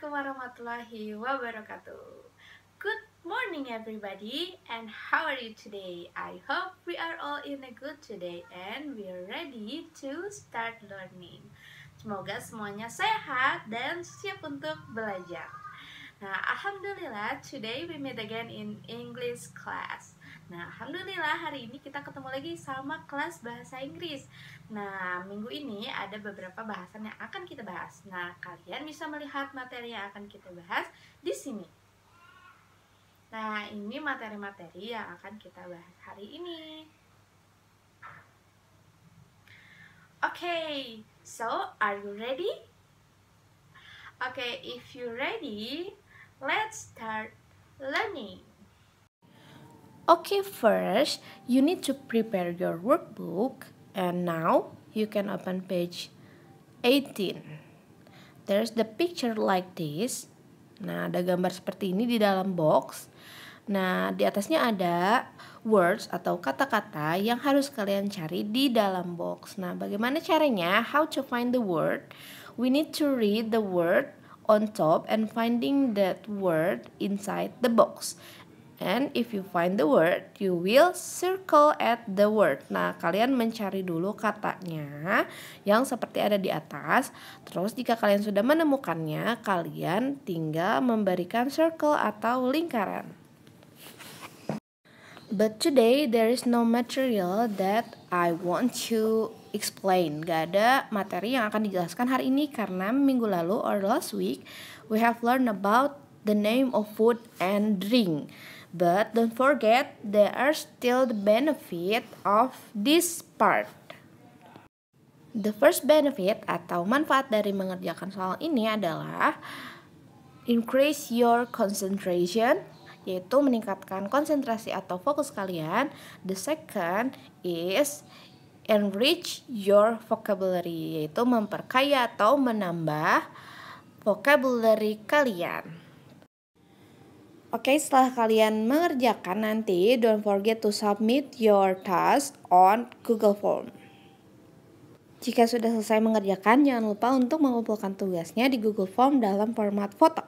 Assalamualaikum warahmatullahi wabarakatuh. Good morning everybody and how are you today? I hope we are all in a good today and we are ready to start learning. Semoga semuanya sehat dan siap untuk belajar. Nah, alhamdulillah today we meet again in English class. Nah, alhamdulillah hari ini kita ketemu lagi sama kelas bahasa Inggris. Nah, minggu ini ada beberapa bahasan yang akan kita bahas. Nah, kalian bisa melihat materi yang akan kita bahas di sini. Nah, ini materi-materi yang akan kita bahas hari ini. Okay, so are you ready? Okay, if you ready, let's start learning. Okay, first you need to prepare your workbook and now you can open page 18. There's the picture like this. Nah, ada gambar seperti ini di dalam box. Nah, di atasnya ada words atau kata-kata yang harus kalian cari di dalam box. Nah, bagaimana caranya? How to find the word? We need to read the word on top and finding that word inside the box. And if you find the word, you will circle at the word. Nah, kalian mencari dulu katanya yang seperti ada di atas. Terus jika kalian sudah menemukannya, kalian tinggal memberikan circle atau lingkaran. But today there is no material that I want to explain. Gak ada materi yang akan dijelaskan hari ini karena minggu lalu or last week we have learned about the name of food and drink. But don't forget there are still the benefit of this part. The first benefit atau manfaat dari mengerjakan soal ini adalah increase your concentration yaitu meningkatkan konsentrasi atau fokus kalian. The second is enrich your vocabulary yaitu memperkaya atau menambah vocabulary kalian. Oke, okay, setelah kalian mengerjakan nanti, don't forget to submit your task on Google Form. Jika sudah selesai mengerjakan, jangan lupa untuk mengumpulkan tugasnya di Google Form dalam format foto.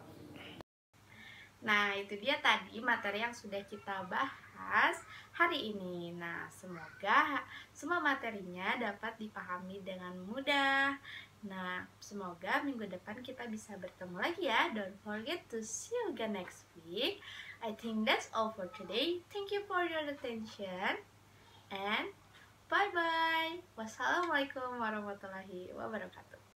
Nah, itu dia tadi materi yang sudah kita bahas hari ini. Nah, semoga semua materinya dapat dipahami dengan mudah. Nah, semoga minggu depan kita bisa bertemu lagi ya. Don't forget to see you again next week. I think that's all for today. Thank you for your attention. And bye-bye. Wassalamualaikum warahmatullahi wabarakatuh.